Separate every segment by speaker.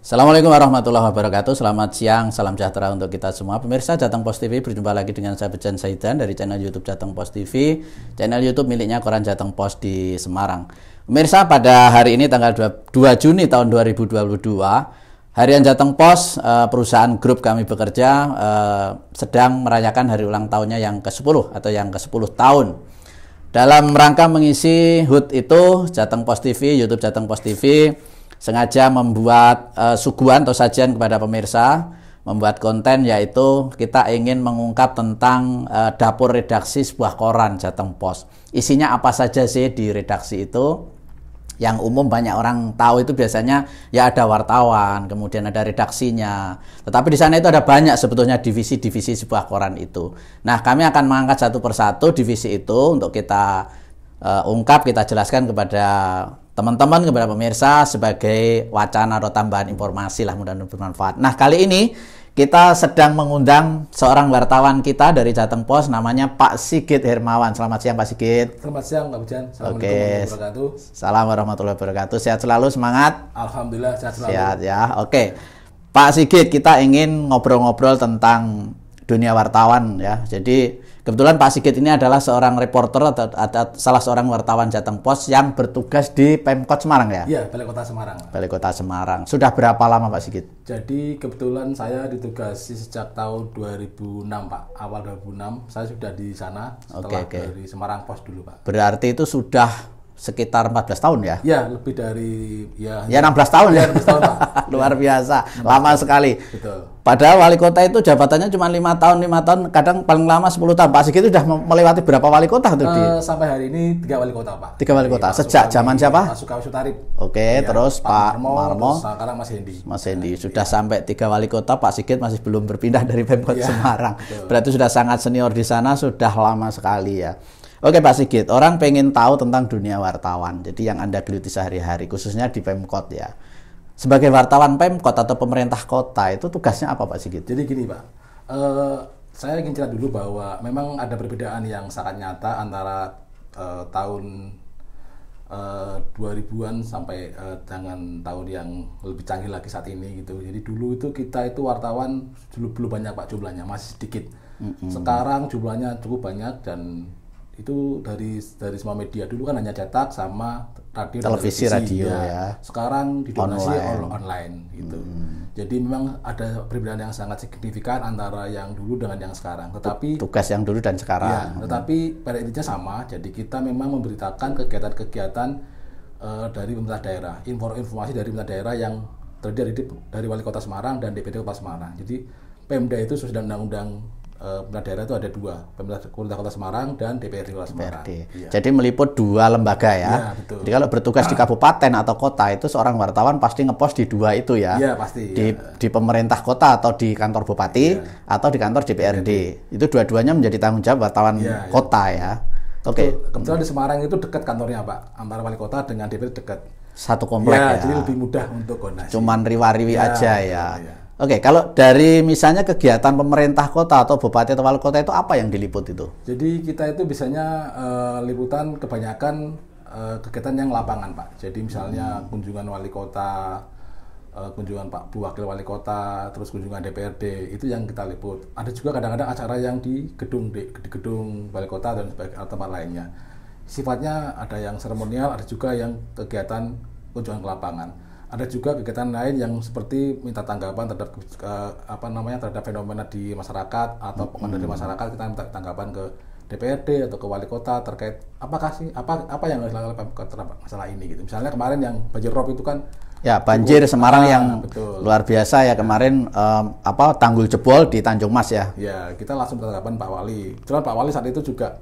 Speaker 1: Assalamualaikum warahmatullahi wabarakatuh Selamat siang, salam sejahtera untuk kita semua Pemirsa Jateng Post TV, berjumpa lagi dengan saya Bejan Saidan Dari channel Youtube Jateng Post TV Channel Youtube miliknya Koran Jateng Post di Semarang Pemirsa pada hari ini tanggal 2 Juni tahun 2022 Harian Jateng Post, eh, perusahaan grup kami bekerja eh, Sedang merayakan hari ulang tahunnya yang ke-10 atau yang ke-10 tahun dalam rangka mengisi HUT itu Jateng Post TV, YouTube Jateng Post TV sengaja membuat uh, suguhan atau sajian kepada pemirsa, membuat konten yaitu kita ingin mengungkap tentang uh, dapur redaksi sebuah koran Jateng Pos. Isinya apa saja sih di redaksi itu? yang umum banyak orang tahu itu biasanya ya ada wartawan, kemudian ada redaksinya. Tetapi di sana itu ada banyak sebetulnya divisi-divisi sebuah koran itu. Nah, kami akan mengangkat satu persatu divisi itu untuk kita uh, ungkap kita jelaskan kepada teman-teman kepada pemirsa sebagai wacana atau tambahan informasi lah mudah-mudahan bermanfaat. Nah kali ini kita sedang mengundang seorang wartawan kita dari Jateng Pos namanya Pak Sigit Hermawan. Selamat siang Pak Sigit.
Speaker 2: Selamat siang Pak Bujan.
Speaker 1: Assalamualaikum Oke. warahmatullahi wabarakatuh. Salam warahmatullahi wabarakatuh. Sehat selalu, semangat.
Speaker 2: Alhamdulillah sehat selalu. Sehat ya.
Speaker 1: Oke. Pak Sigit, kita ingin ngobrol-ngobrol tentang dunia wartawan ya. Jadi Kebetulan Pak Sigit ini adalah seorang reporter atau, atau salah seorang wartawan Jateng Pos yang bertugas di Pemkot Semarang ya? Iya, Balai Kota Semarang. Balai Kota Semarang. Sudah berapa lama Pak Sigit?
Speaker 2: Jadi kebetulan saya ditugasi sejak tahun 2006 Pak, awal 2006 saya sudah di sana setelah okay, okay. dari Semarang Pos dulu Pak.
Speaker 1: Berarti itu sudah sekitar 14 tahun ya?
Speaker 2: Ya, lebih dari ya ya 16 tahun ya. 16 tahun,
Speaker 1: Luar iya. biasa, lama sekali. Betul. Padahal wali kota itu jabatannya cuma lima tahun, lima tahun, kadang paling lama 10 tahun. Pak Sigit sudah melewati berapa wali kota tuh? Uh,
Speaker 2: sampai hari ini tiga wali kota
Speaker 1: Pak. Tiga wali kota. Jadi, iya, Sejak zaman siapa? Pak Sukawi Sutarip. Oke, ya, terus Pak, Marmo. Marmo terus sekarang Mas Hendi. Mas Hendi nah, sudah ya. sampai tiga wali kota. Pak Sigit masih belum berpindah dari Pemkot ya, Semarang. Betul. Berarti sudah sangat senior di sana, sudah lama sekali ya. Oke Pak Sigit, orang pengen tahu tentang dunia wartawan. Jadi yang Anda geluti sehari-hari, khususnya di Pemkot ya. Sebagai wartawan Pemkot atau pemerintah kota itu tugasnya apa Pak Sigit? Jadi gini Pak,
Speaker 2: uh, saya ingin cerita dulu bahwa memang ada perbedaan yang sangat nyata antara uh, tahun uh, eh, 2000-an sampai uh, dengan tahun yang lebih canggih lagi saat ini gitu. Jadi dulu itu kita itu wartawan dulu belum banyak Pak jumlahnya, masih sedikit. Mm -hmm. Sekarang jumlahnya cukup banyak dan itu dari dari semua media dulu kan hanya cetak sama radio televisi, televisi radio ya. ya sekarang didonasi online, online gitu hmm. jadi memang ada perbedaan yang sangat signifikan antara yang dulu dengan yang sekarang tetapi
Speaker 1: tugas yang dulu dan sekarang ya,
Speaker 2: tetapi pada intinya sama jadi kita memang memberitakan kegiatan-kegiatan uh, dari pemerintah daerah informasi dari pemerintah daerah yang terjadi dari, dari wali kota Semarang dan DPD kota Semarang jadi Pemda itu sudah undang-undang Eh, pemerintah daerah itu ada dua, pemerintah, kota kota Semarang dan DPRD kota Semarang. DPRD. Ya. Jadi
Speaker 1: meliput dua lembaga ya. ya betul. Jadi kalau bertugas di kabupaten atau kota itu seorang wartawan pasti ngepost di dua itu ya. Iya pasti. Di, ya. di pemerintah kota atau di kantor bupati ya. atau di kantor DPRD. ya, Itu dua-duanya menjadi tanggung jawab wartawan ya, ya. kota ya. Oke. Okay. Kebetulan
Speaker 2: di Semarang itu dekat kantornya Pak, antara wali kota dengan DPRD dekat.
Speaker 1: Satu komplek ya, ya. Jadi lebih
Speaker 2: mudah untuk koordinasi.
Speaker 1: Cuman riwa-riwi ya, aja ya. ya. Oke, kalau dari misalnya kegiatan pemerintah kota atau bupati atau wali kota itu apa yang diliput itu?
Speaker 2: Jadi kita itu biasanya uh, liputan kebanyakan uh, kegiatan yang lapangan, Pak. Jadi misalnya hmm. kunjungan wali kota, uh, kunjungan Pak Bu Wakil Wali Kota, terus kunjungan DPRD itu yang kita liput. Ada juga kadang-kadang acara yang di gedung di, di gedung wali kota dan sebagainya tempat lainnya. Sifatnya ada yang seremonial, ada juga yang kegiatan kunjungan ke lapangan ada juga kegiatan lain yang seperti minta tanggapan terhadap uh, apa namanya terhadap fenomena di masyarakat atau hmm. pengen dari masyarakat kita minta tanggapan ke DPRD atau ke wali kota terkait apa kasih apa apa yang harus dilakukan terhadap masalah ini gitu misalnya kemarin yang banjir rob itu kan ya banjir cukup, Semarang yang betul. luar
Speaker 1: biasa ya, ya. kemarin um, apa tanggul jebol di Tanjung Mas ya
Speaker 2: ya kita langsung tanggapan Pak Wali cuman Pak Wali saat itu juga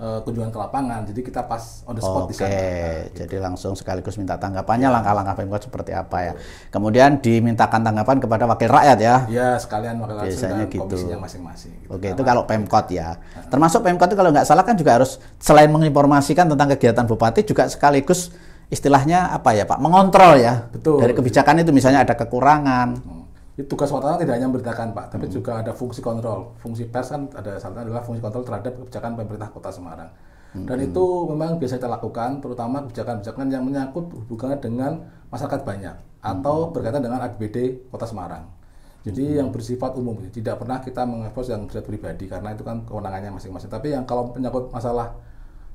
Speaker 2: uh, kunjungan ke lapangan. Jadi kita pas on the spot okay. di sana.
Speaker 1: Oke. gitu. Jadi langsung sekaligus minta tanggapannya ya. langkah-langkah Pemkot seperti apa ya. Kemudian dimintakan tanggapan kepada wakil rakyat ya.
Speaker 2: Iya, sekalian wakil rakyat Biasanya dan gitu.
Speaker 1: komisinya masing-masing. Gitu. Oke, itu kalau Pemkot ya. Termasuk Pemkot itu kalau nggak salah kan juga harus selain menginformasikan tentang kegiatan bupati juga sekaligus istilahnya apa ya Pak, mengontrol ya. Betul. Dari kebijakan itu misalnya ada kekurangan. Hmm tugas wartawan tidak hanya memberitakan Pak, tapi hmm. juga ada fungsi kontrol. Fungsi pers kan
Speaker 2: ada satu adalah fungsi kontrol terhadap kebijakan pemerintah Kota Semarang. Hmm. Dan itu memang biasa kita lakukan, terutama kebijakan-kebijakan yang menyangkut hubungannya dengan masyarakat banyak atau hmm. berkaitan dengan APBD Kota Semarang. Jadi hmm. yang bersifat umum, tidak pernah kita mengekspos yang bersifat pribadi karena itu kan kewenangannya masing-masing. Tapi yang kalau menyangkut masalah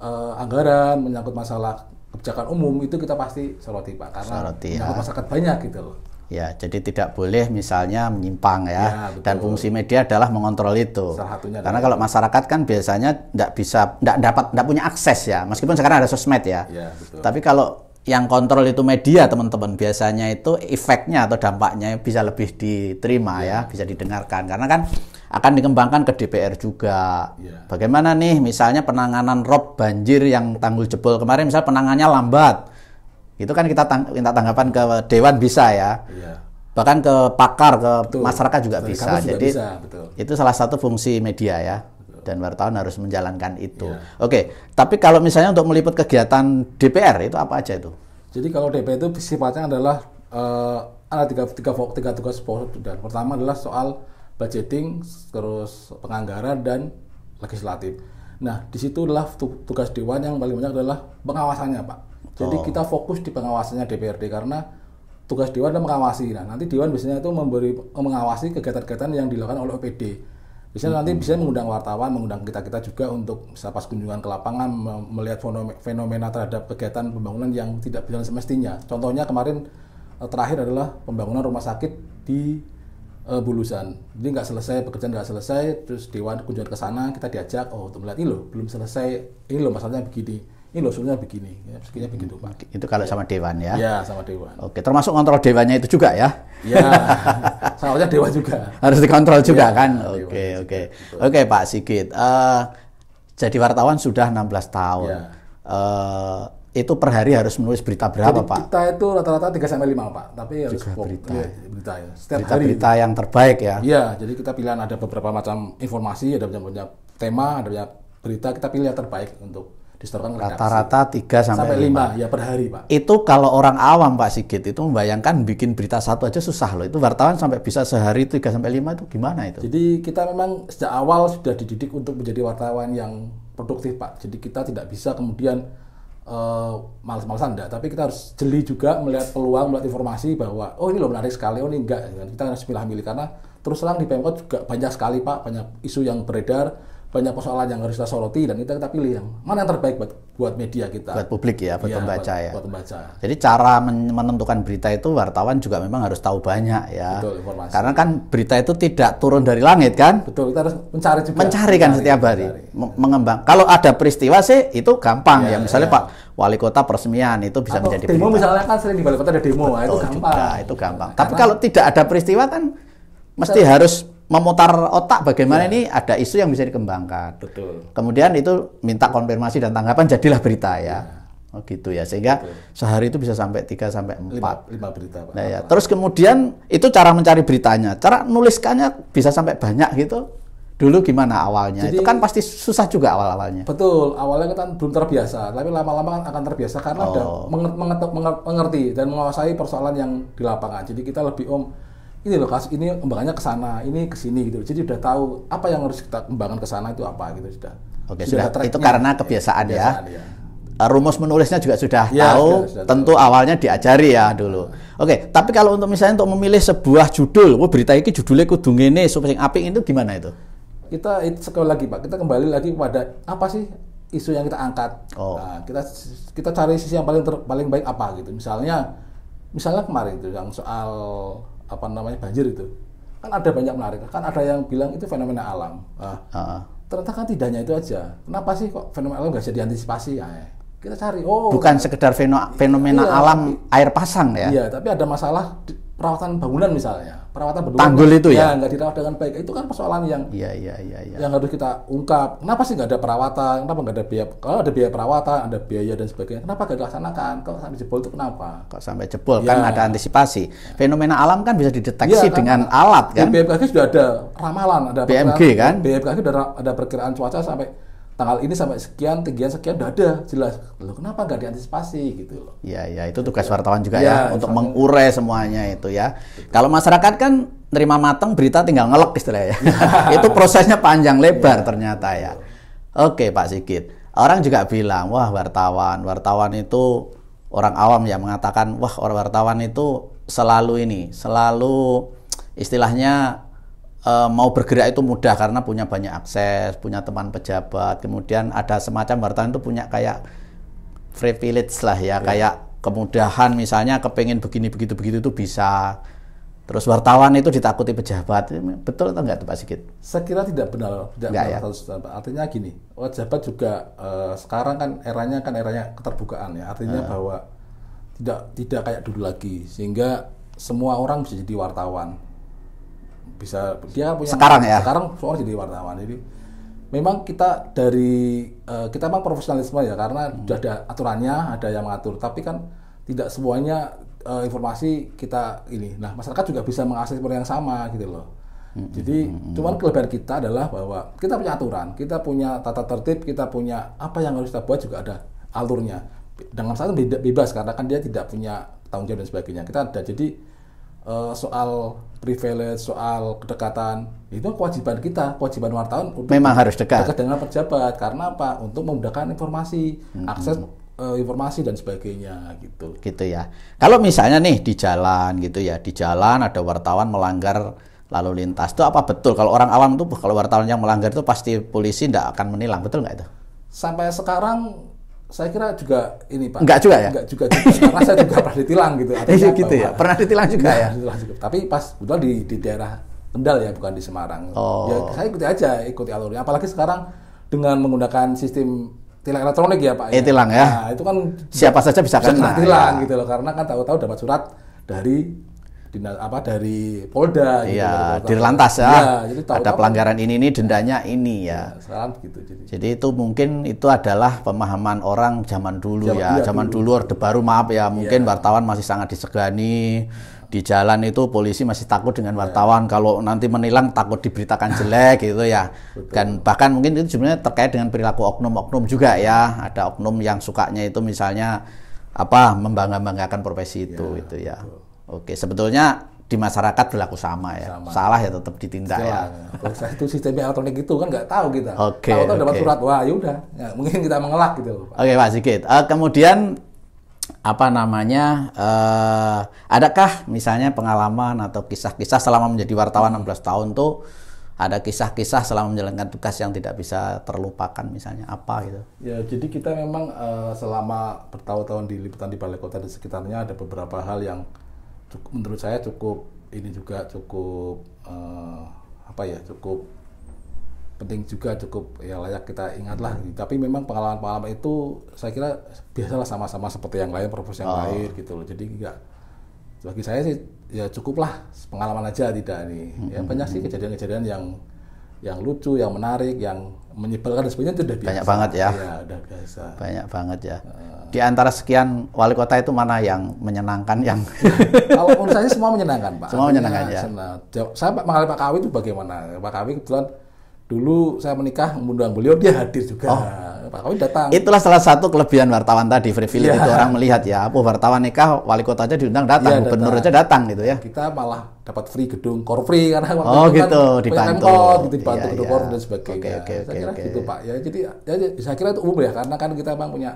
Speaker 2: uh, anggaran, menyangkut masalah kebijakan umum itu kita pasti soroti pak karena soroti, ya. masyarakat banyak gitu loh.
Speaker 1: Ya, jadi tidak boleh misalnya menyimpang ya. ya Dan fungsi media adalah mengontrol itu. Karena kalau masyarakat kan biasanya tidak bisa, tidak dapat, tidak punya akses ya. Meskipun sekarang ada sosmed ya. ya betul. Tapi kalau yang kontrol itu media teman-teman biasanya itu efeknya atau dampaknya bisa lebih diterima ya, ya bisa didengarkan. Karena kan akan dikembangkan ke DPR juga. Ya. Bagaimana nih misalnya penanganan rob banjir yang tanggul jebol kemarin misalnya penangannya lambat itu kan kita tang minta tanggapan ke dewan bisa ya. ya. Bahkan ke pakar, ke betul. masyarakat juga betul. bisa. Juga Jadi bisa, betul. itu salah satu fungsi media ya. Betul. Dan wartawan harus menjalankan itu. Ya. Oke, tapi kalau misalnya untuk meliput kegiatan DPR itu apa aja itu?
Speaker 2: Jadi kalau DPR itu sifatnya adalah uh, ada tiga, tiga, tiga tugas pokok dan pertama adalah soal budgeting, terus penganggaran dan legislatif. Nah, di situ adalah tugas dewan yang paling banyak adalah pengawasannya, Pak. Jadi kita fokus di pengawasannya DPRD karena tugas dewan adalah mengawasi. Nah, nanti dewan biasanya itu memberi mengawasi kegiatan-kegiatan yang dilakukan oleh OPD. Biasanya nanti hmm. bisa mengundang wartawan, mengundang kita-kita juga untuk bisa pas kunjungan ke lapangan melihat fenomena terhadap kegiatan pembangunan yang tidak berjalan semestinya. Contohnya kemarin eh, terakhir adalah pembangunan rumah sakit di uh, Bulusan. Jadi nggak selesai, pekerjaan nggak selesai, terus dewan kunjungan ke sana, kita diajak, oh untuk melihat, ini loh, belum selesai, ini loh masalahnya begini ini loh sebenarnya begini, ya, mestinya begitu
Speaker 1: Pak. Itu kalau ya. sama Dewan ya? Ya, sama Dewan. Oke, termasuk kontrol Dewannya itu juga ya? Ya, seharusnya Dewan juga. Harus dikontrol juga ya, kan? Oke, oke. Oke, oke Pak Sigit, uh, jadi wartawan sudah 16 tahun. Ya. Uh, itu per hari harus menulis berita berapa Jadi Pak? Kita
Speaker 2: itu rata-rata 3 sampai lima Pak,
Speaker 1: tapi harus Juga berita. Ya,
Speaker 2: berita ya. Setiap berita, hari. Berita yang terbaik ya. Iya, jadi kita pilihan ada beberapa macam informasi, ada banyak, banyak tema, ada banyak berita, kita pilih yang terbaik untuk disetorkan rata-rata
Speaker 1: 3 sampai, sampai 5. 5 ya per hari, Pak. Itu kalau orang awam Pak Sigit itu membayangkan bikin berita satu aja susah loh. Itu wartawan sampai bisa sehari 3 sampai 5 itu gimana itu? Jadi kita memang sejak awal sudah
Speaker 2: dididik untuk menjadi wartawan yang produktif, Pak. Jadi kita tidak bisa kemudian uh, eh, malas-malasan enggak, tapi kita harus jeli juga melihat peluang, melihat informasi bahwa oh ini loh menarik sekali, oh ini enggak. Kita harus milah-milih karena terus terang di Pemkot juga banyak sekali Pak, banyak isu yang beredar banyak persoalan yang harus kita soroti dan kita kita pilih yang mana yang terbaik buat buat media kita buat
Speaker 1: publik ya buat ya, pembaca buat, ya buat pembaca jadi cara menentukan berita itu wartawan juga memang harus tahu banyak ya betul, informasi. karena kan berita itu tidak turun dari langit kan betul kita harus mencari juga mencari kan setiap hari mencari. mengembang kalau ada peristiwa sih itu gampang ya, ya misalnya ya. pak wali kota peresmian itu bisa Atau menjadi demo berita. misalnya
Speaker 2: kan sering di wali kota ada demo nah, betul, itu gampang juga,
Speaker 1: itu gampang karena, tapi kalau tidak ada peristiwa kan mesti harus memutar otak bagaimana ya. ini ada isu yang bisa dikembangkan. Betul. Kemudian itu minta konfirmasi dan tanggapan jadilah berita ya. ya. Oh gitu ya. Sehingga Betul. sehari itu bisa sampai 3 sampai 4.
Speaker 2: 5, berita Pak.
Speaker 1: Nah, ya. Terus kemudian itu cara mencari beritanya. Cara nuliskannya bisa sampai banyak gitu. Dulu gimana awalnya? Jadi, itu kan pasti susah juga awal-awalnya. Betul,
Speaker 2: awalnya kan belum terbiasa, tapi lama-lama kan akan terbiasa karena oh. mengerti dan menguasai persoalan yang di lapangan. Jadi kita lebih om ini loh kasus ini kembangannya ke sana, ini ke sini gitu. Jadi udah tahu apa yang harus kita kembangkan ke sana itu apa gitu sudah.
Speaker 1: Oke, sudah, sudah itu karena kebiasaan, ya. kebiasaan ya. ya. Rumus menulisnya juga sudah ya, tahu, sudah, sudah tentu tahu. awalnya diajari ya dulu. Oke, tapi kalau untuk misalnya untuk memilih sebuah judul, oh berita ini judulnya kudu ngene, supaya apik itu gimana itu?
Speaker 2: Kita itu sekali lagi Pak, kita kembali lagi pada apa sih isu yang kita angkat. Oh. Nah, kita kita cari sisi yang paling ter, paling baik apa gitu. Misalnya misalnya kemarin itu yang soal apa namanya banjir itu kan ada banyak menarik kan ada yang bilang itu fenomena alam ah. Uh.
Speaker 1: ternyata kan tidaknya itu
Speaker 2: aja kenapa sih kok fenomena alam nggak bisa diantisipasi ah, ya kita cari oh bukan
Speaker 1: sekedar fenomena iya, alam tapi, air pasang ya iya tapi
Speaker 2: ada masalah perawatan bangunan misalnya perawatan bangunan tanggul itu ya, ya nggak ya, dirawat dengan baik itu kan persoalan yang iya iya iya ya. yang harus kita ungkap kenapa sih nggak ada perawatan kenapa nggak ada biaya kalau ada biaya perawatan ada biaya dan sebagainya kenapa nggak dilaksanakan kalau sampai jebol itu kenapa
Speaker 1: kalau sampai jebol ya. kan iya. ada antisipasi fenomena alam kan bisa dideteksi ya, kan, dengan alat kan BMKG sudah ada
Speaker 2: ramalan ada BMG kan BMKG sudah ada perkiraan cuaca sampai tanggal ini sampai sekian, tinggian sekian, udah ada jelas. Loh, kenapa nggak diantisipasi gitu loh.
Speaker 1: Iya, iya, itu tugas wartawan juga iya, ya, ya untuk soalnya. mengurai semuanya itu ya. Kalau masyarakat kan nerima mateng berita tinggal ngelek istilahnya ya. itu prosesnya panjang lebar ya. ternyata ya. Oke, Pak Sigit. Orang juga bilang, wah wartawan, wartawan itu orang awam ya mengatakan, wah orang wartawan itu selalu ini, selalu istilahnya Eh, mau bergerak itu mudah karena punya banyak akses, punya teman pejabat, kemudian ada semacam wartawan itu punya kayak free privilege lah ya, ya. kayak kemudahan misalnya kepengen begini begitu begitu itu bisa. Terus wartawan itu ditakuti pejabat, betul atau enggak tuh Pak Sigit? Saya kira tidak benar, tidak enggak benar.
Speaker 2: Ya? Artinya gini, pejabat juga eh, sekarang kan eranya kan eranya keterbukaan ya, artinya bahwa tidak tidak kayak dulu lagi, sehingga semua orang bisa jadi wartawan bisa dia punya sekarang ya sekarang seorang jadi wartawan jadi memang kita dari uh, kita memang profesionalisme ya karena hmm. sudah ada aturannya ada yang mengatur tapi kan tidak semuanya uh, informasi kita ini nah masyarakat juga bisa mengakses yang sama gitu loh hmm, jadi hmm, hmm, hmm. cuman kelebihan kita adalah bahwa kita punya aturan kita punya tata tertib kita punya apa yang harus kita buat juga ada alurnya dengan satu bebas karena kan dia tidak punya tanggung jawab dan sebagainya kita ada jadi Eh, soal privilege, soal kedekatan itu kewajiban kita, kewajiban wartawan untuk memang harus dekat, dekat dengan pejabat karena apa? Untuk memudahkan informasi, hmm. akses uh, informasi dan sebagainya gitu.
Speaker 1: Gitu ya. Kalau misalnya nih di jalan gitu ya, di jalan ada wartawan melanggar lalu lintas itu apa betul kalau orang awam tuh kalau wartawan yang melanggar itu pasti polisi tidak akan menilang betul nggak itu?
Speaker 2: Sampai sekarang saya kira juga ini Pak. Enggak juga ya? Enggak juga, juga. karena saya juga pernah ditilang gitu. Iya gitu ya. Pernah ditilang juga ya.
Speaker 1: Ditilang juga. Tapi
Speaker 2: pas betul di, di daerah Kendal ya, bukan di Semarang. Oh. Ya saya ikuti aja, ikuti alurnya. Apalagi sekarang dengan menggunakan sistem tilang elektronik ya Pak. ya. Eh, tilang ya. Nah, itu kan siapa saja bisa kena. Bisa tilang ya. gitu loh karena kan tahu-tahu dapat surat dari dinas apa
Speaker 1: dari
Speaker 2: Polda gitu. Iya, lantas ya. ya jadi tahu ada pelanggaran
Speaker 1: ini ini dendanya ini ya. ya sekarang gitu jadi. Jadi itu mungkin itu adalah pemahaman orang zaman dulu zaman, ya. Iya, zaman dulu, dulu Orde Baru maaf ya, mungkin ya. wartawan masih sangat disegani. Di jalan itu polisi masih takut dengan iya. wartawan ya. kalau nanti menilang takut diberitakan jelek gitu ya. Betul. Dan bahkan mungkin itu sebenarnya terkait dengan perilaku oknum-oknum juga ya. Ada oknum yang sukanya itu misalnya apa membangga-banggakan profesi itu ya, itu ya. Betul. Oke, sebetulnya di masyarakat berlaku sama ya. Sama. Salah ya tetap ditindak Silah,
Speaker 2: ya. Kalau itu sistemnya elektronik gitu kan nggak tahu
Speaker 1: kita. Oke. Okay, tahu okay. dapat surat, wah yaudah, ya, mungkin kita
Speaker 2: mengelak gitu.
Speaker 1: Oke okay, Pak Sigit. Uh, kemudian apa namanya? Uh, adakah misalnya pengalaman atau kisah-kisah selama menjadi wartawan 16 tahun tuh ada kisah-kisah selama menjalankan tugas yang tidak bisa terlupakan misalnya apa gitu?
Speaker 2: Ya jadi kita memang uh, selama bertahun-tahun di liputan di balai kota dan sekitarnya ada beberapa hal yang cukup, menurut saya cukup ini juga cukup uh, apa ya cukup penting juga cukup ya layak kita ingatlah hmm. tapi memang pengalaman-pengalaman itu saya kira biasalah sama-sama seperti yang lain profesi yang oh. lain gitu loh jadi enggak bagi saya sih ya cukuplah pengalaman aja tidak nih ya, hmm. ya banyak sih kejadian-kejadian yang yang lucu yang menarik yang
Speaker 1: menyebalkan dan sebagainya itu udah biasa banyak banget ya, ya udah biasa banyak banget ya di antara sekian wali kota itu mana yang menyenangkan yang
Speaker 2: kalau menurut saya semua menyenangkan pak semua menyenangkan iya, ya, ya. saya pak mengalami pak Kawi itu bagaimana pak Kawi kebetulan dulu saya
Speaker 1: menikah mengundang beliau dia hadir juga oh.
Speaker 2: Pak Kawi datang itulah
Speaker 1: salah satu kelebihan wartawan tadi privilege ya. itu orang melihat ya apa wartawan nikah wali kota aja diundang datang ya, gubernur aja datang gitu ya
Speaker 2: kita malah dapat free gedung core free karena waktu oh, itu kan gitu, kan dibantu. Pemkot, gitu dibantu ya, gedung ya. kor dan sebagainya okay, okay, saya okay, kira okay. gitu Pak ya jadi ya, ya, saya kira itu umum ya karena kan kita memang punya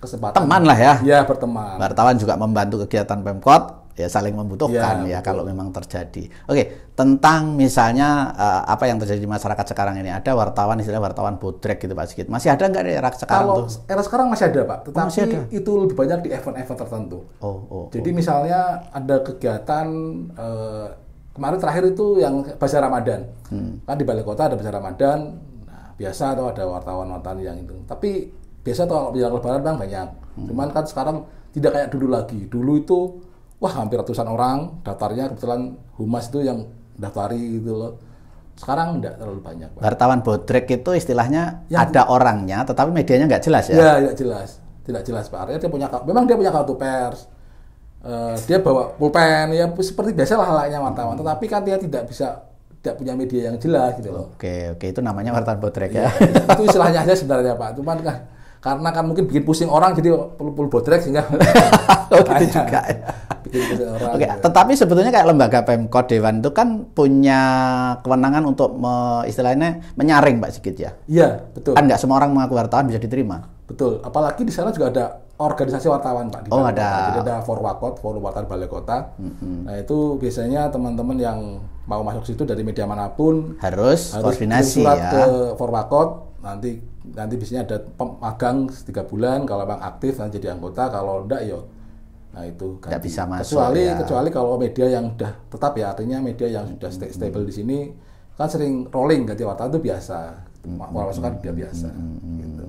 Speaker 2: kesempatan teman lah ya.
Speaker 1: Ya berteman. Wartawan juga membantu kegiatan Pemkot ya saling membutuhkan iya, ya, ya kalau memang terjadi. Oke, tentang misalnya uh, apa yang terjadi di masyarakat sekarang ini ada wartawan istilah wartawan bodrek gitu Pak sedikit Masih ada nggak di era sekarang kalau tuh?
Speaker 2: era sekarang masih ada Pak, oh, tetapi oh, masih ada. itu lebih banyak di event-event tertentu.
Speaker 1: Oh, oh. oh. Jadi oh. misalnya
Speaker 2: ada kegiatan uh, kemarin terakhir itu yang bazar Ramadan. Hmm. Kan di balai kota ada bazar Ramadan. Nah, biasa atau ada wartawan-wartawan yang itu. Tapi biasa kalau menjelang lebaran bang banyak. Hmm. Cuman kan sekarang tidak kayak dulu lagi. Dulu itu wah hampir ratusan orang daftarnya kebetulan
Speaker 1: humas itu yang daftari gitu loh.
Speaker 2: Sekarang tidak terlalu banyak. Bang.
Speaker 1: Wartawan bodrek itu istilahnya ya, ada orangnya, tetapi medianya nggak jelas ya? Ya tidak jelas, tidak
Speaker 2: jelas pak. Artinya dia punya, memang dia punya kartu pers. Uh, dia bawa pulpen ya seperti biasa lah layaknya
Speaker 1: wartawan, hmm. tetapi kan dia tidak bisa tidak punya media yang jelas gitu loh. Oke, oke itu namanya wartawan bodrek ya. ya. itu
Speaker 2: istilahnya aja sebenarnya Pak. Cuman kan karena kan mungkin bikin pusing orang jadi perlu-perlu bodrek sehingga oh, gitu juga ya. bikin orang. Oke, ya.
Speaker 1: tetapi sebetulnya kayak lembaga Pemkot Dewan itu kan punya kewenangan untuk me, istilahnya menyaring Pak Sigit ya. Iya, betul. Kan nggak semua orang mengaku wartawan bisa diterima. Betul, apalagi di sana juga ada organisasi
Speaker 2: wartawan Pak.
Speaker 1: Di oh, ada. Jadi
Speaker 2: ada Forwakot, Forum Wartawan Balai Kota. Mm -hmm. Nah, itu biasanya teman-teman yang mau masuk situ dari media manapun
Speaker 1: harus, harus koordinasi ya. ke
Speaker 2: Forwakot nanti nanti biasanya ada pemagang tiga bulan kalau memang aktif nanti jadi anggota kalau enggak ya, nah itu ganti. bisa masuk kecuali ya. kecuali kalau media yang sudah tetap ya artinya media yang sudah -hmm. stable di sini kan sering rolling ganti wartawan itu biasa pola masuk kan dia biasa gitu.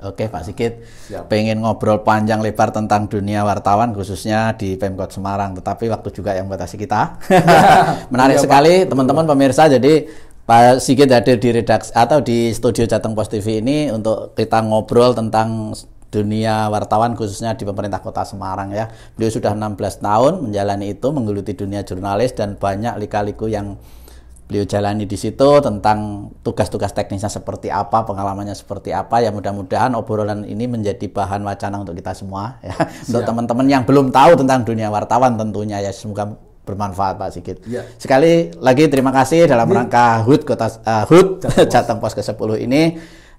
Speaker 1: Oke Pak Sikit, Siap. pengen ngobrol panjang lebar tentang dunia wartawan khususnya di Pemkot Semarang, tetapi waktu juga yang batasi kita.
Speaker 2: Menarik ya,
Speaker 1: sekali teman-teman pemirsa, jadi Pak Sigit hadir di redaksi atau di studio Jateng Post TV ini untuk kita ngobrol tentang dunia wartawan khususnya di pemerintah kota Semarang ya. Beliau sudah 16 tahun menjalani itu, menggeluti dunia jurnalis dan banyak lika-liku yang beliau jalani di situ tentang tugas-tugas teknisnya seperti apa, pengalamannya seperti apa. Ya mudah-mudahan obrolan ini menjadi bahan wacana untuk kita semua ya. Siap. Untuk teman-teman yang belum tahu tentang dunia wartawan tentunya ya semoga bermanfaat Pak Sigit. Ya. Sekali lagi terima kasih dalam rangka HUT Kota uh, eh, HUT Jateng Pos ke-10 ini.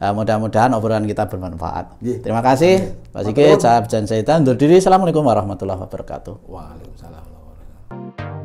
Speaker 1: Uh, mudah-mudahan obrolan kita bermanfaat. Ya. Terima kasih ya. Pak Sigit, saya Jan Saitan undur diri. Assalamualaikum warahmatullahi wabarakatuh.
Speaker 2: Waalaikumsalam warahmatullahi wabarakatuh.